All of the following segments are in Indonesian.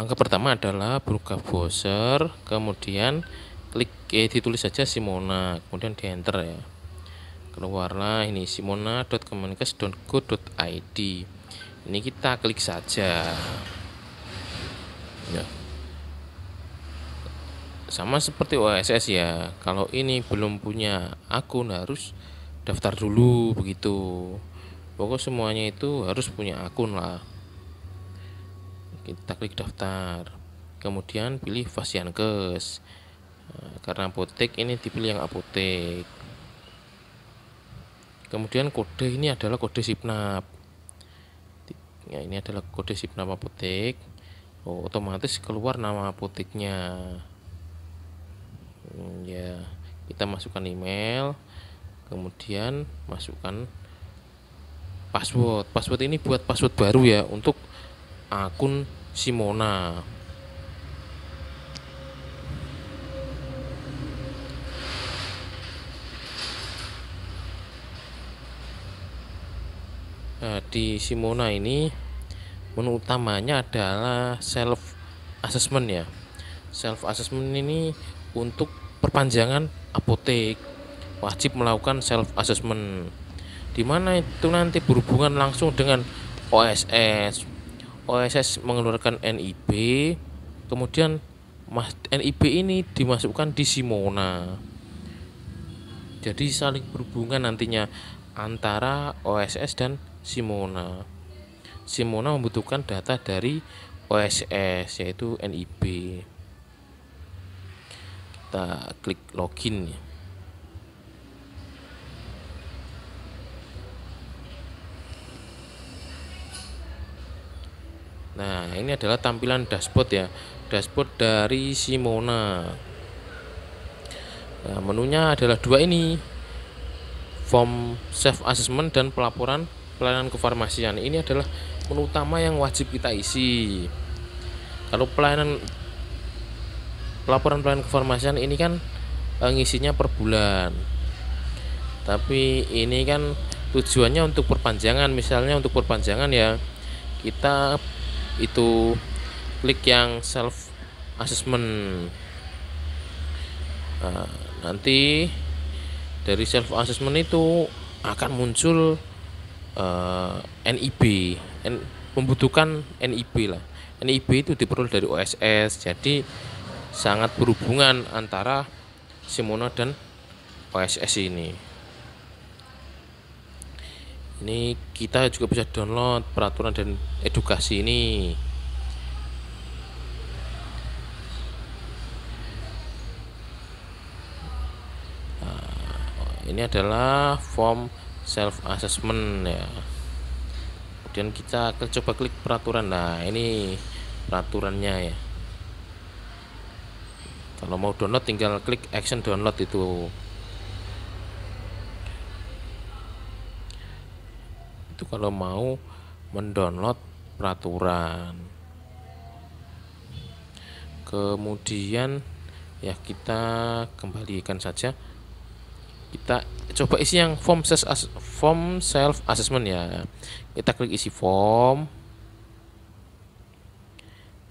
langkah pertama adalah buka browser kemudian klik eh, ditulis saja Simona kemudian di enter ya keluarlah ini simona.kemenkes.go.id ini kita klik saja ya. sama seperti OSS ya kalau ini belum punya akun harus daftar dulu begitu pokok semuanya itu harus punya akun lah kita gitu, klik daftar kemudian pilih Fasiankes eh, karena apotek ini dipilih yang apotek kemudian kode ini adalah kode SIPNAP ya ini adalah kode SIPNAP apotek oh, otomatis keluar nama apoteknya hmm, ya kita masukkan email kemudian masukkan password password ini buat password baru ya untuk akun Simona Nah, di Simona ini menu utamanya adalah self assessment ya. Self assessment ini untuk perpanjangan apotek wajib melakukan self assessment. Di mana itu nanti berhubungan langsung dengan OSS, OSS mengeluarkan NIB kemudian mas NIB ini dimasukkan di Simona jadi saling berhubungan nantinya antara OSS dan Simona Simona membutuhkan data dari OSS yaitu NIB kita klik login ya Nah, ini adalah tampilan dashboard ya. Dashboard dari Simona. Nah, menunya adalah dua ini. Form self assessment dan pelaporan pelayanan kefarmasian. Ini adalah menu utama yang wajib kita isi. Kalau pelayanan pelaporan pelayanan kefarmasian ini kan eh, ngisinya per bulan. Tapi ini kan tujuannya untuk perpanjangan, misalnya untuk perpanjangan ya kita itu klik yang self assessment nah, nanti dari self assessment itu akan muncul uh, eh, NIB N, membutuhkan NIB lah NIB itu diperoleh dari OSS jadi sangat berhubungan antara Simona dan OSS ini ini kita juga bisa download peraturan dan edukasi ini nah, ini adalah form self assessment ya kemudian kita akan coba klik peraturan nah ini peraturannya ya kalau mau download tinggal klik action download itu itu kalau mau mendownload peraturan kemudian ya kita kembalikan saja kita coba isi yang form self form self assessment ya kita klik isi form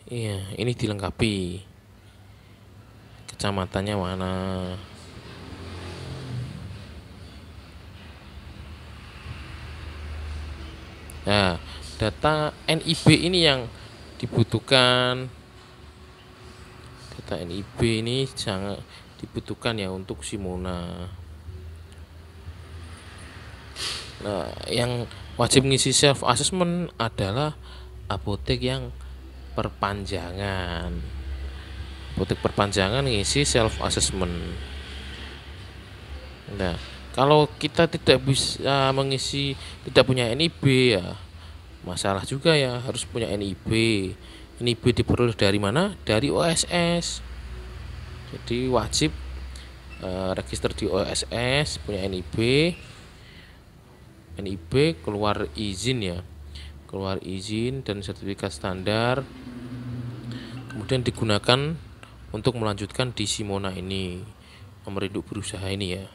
iya ini dilengkapi kecamatannya mana Nah, data NIB ini yang dibutuhkan. Data NIB ini sangat dibutuhkan ya untuk Simona. Nah, yang wajib mengisi self assessment adalah apotek yang perpanjangan. Apotek perpanjangan ngisi self assessment. Nah, kalau kita tidak bisa eh, mengisi tidak punya NIB ya masalah juga ya harus punya NIB NIB diperoleh dari mana dari OSS jadi wajib uh, register di OSS punya NIB NIB keluar izin ya keluar izin dan sertifikat standar kemudian digunakan untuk melanjutkan di Simona ini nomor induk berusaha ini ya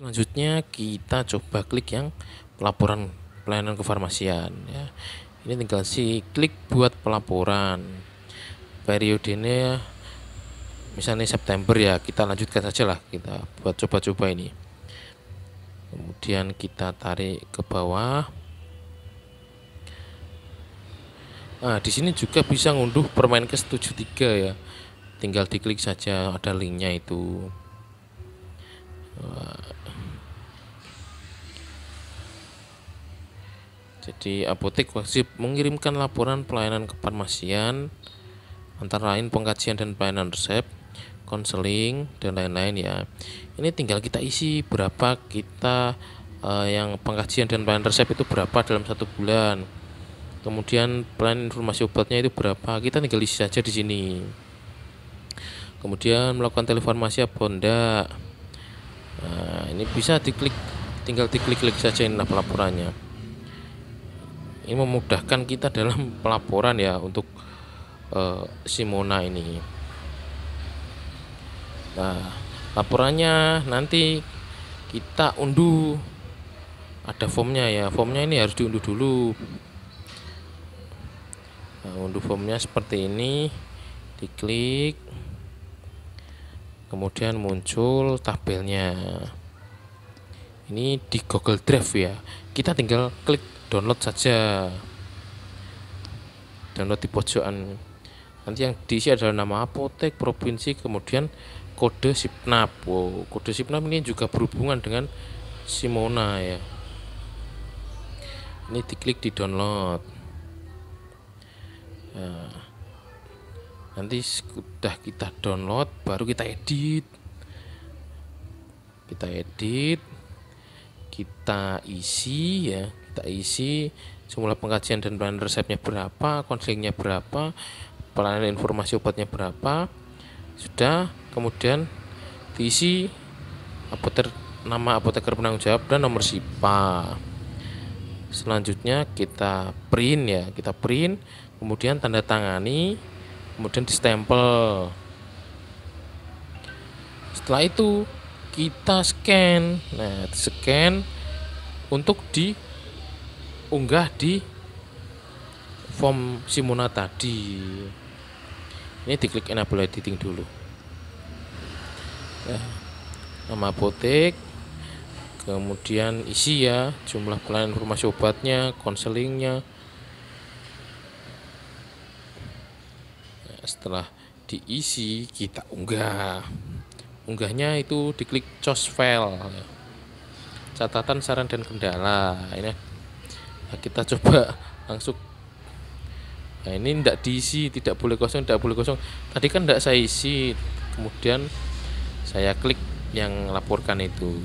Selanjutnya kita coba klik yang pelaporan pelayanan kefarmasian ya. Ini tinggal si klik buat pelaporan. Periode Periodenya misalnya September ya, kita lanjutkan saja lah kita buat coba-coba ini. Kemudian kita tarik ke bawah. Nah, di sini juga bisa ngunduh ke 73 ya tinggal diklik saja ada linknya itu eh, jadi apotek wajib mengirimkan laporan pelayanan kefarmasian antara lain pengkajian dan pelayanan resep konseling dan lain-lain ya ini tinggal kita isi berapa kita uh, yang pengkajian dan pelayanan resep itu berapa dalam satu bulan kemudian pelayanan informasi obatnya itu berapa kita tinggal isi saja di sini kemudian melakukan teleformasi apa enggak nah, ini bisa diklik tinggal diklik-klik saja ini pelaporannya ini memudahkan kita dalam pelaporan ya untuk uh, eh, Simona ini nah laporannya nanti kita unduh ada formnya ya formnya ini harus diunduh dulu nah, unduh formnya seperti ini diklik kemudian muncul tabelnya ini di Google Drive ya kita tinggal klik download saja download di pojokan nanti yang diisi adalah nama apotek provinsi kemudian kode SIPNAP wow, kode SIPNAP ini juga berhubungan dengan Simona ya ini diklik di download nah nanti sudah kita download baru kita edit kita edit kita isi ya kita isi semula pengkajian dan bahan resepnya berapa konselingnya berapa pelayanan informasi obatnya berapa sudah kemudian diisi apoteker nama apoteker penanggung jawab dan nomor SIPA selanjutnya kita print ya kita print kemudian tanda tangani kemudian distempel setelah itu kita scan nah scan untuk diunggah di form Simona tadi ini diklik enable editing dulu ya, nama apotek kemudian isi ya jumlah pelayanan informasi obatnya konselingnya setelah diisi kita unggah unggahnya itu diklik choose file catatan saran dan kendala ini nah, kita coba langsung nah ini tidak diisi tidak boleh kosong tidak boleh kosong tadi kan tidak saya isi kemudian saya klik yang laporkan itu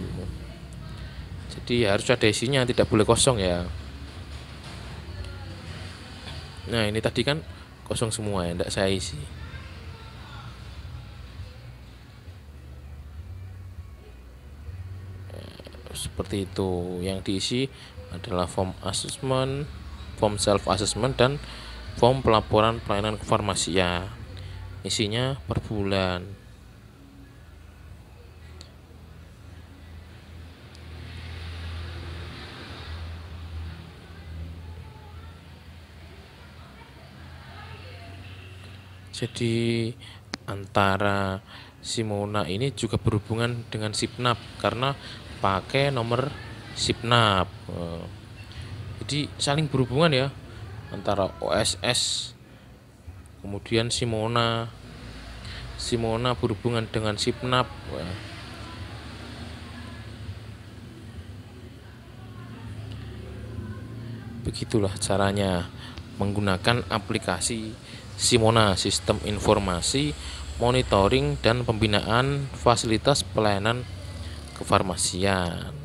jadi harus ada isinya tidak boleh kosong ya nah ini tadi kan kosong semua ya tidak saya isi eh, seperti itu yang diisi adalah form assessment form self assessment dan form pelaporan pelayanan farmasi ya. isinya per bulan Jadi antara Simona ini juga berhubungan dengan Sipnap karena pakai nomor Sipnap. Eh, jadi saling berhubungan ya antara OSS kemudian Simona Simona berhubungan dengan Sipnap. Begitulah caranya menggunakan aplikasi Simona Sistem Informasi Monitoring dan Pembinaan Fasilitas Pelayanan Kefarmasian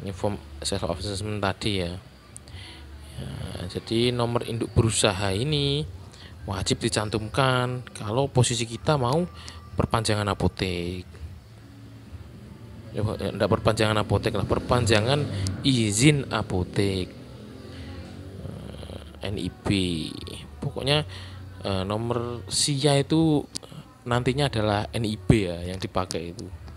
ini form self assessment tadi ya. ya jadi nomor induk berusaha ini wajib dicantumkan kalau posisi kita mau perpanjangan apotek ya, perpanjangan apotek lah perpanjangan izin apotek eh, NIP pokoknya uh, nomor SIA itu eh, nantinya adalah NIB ya yang dipakai itu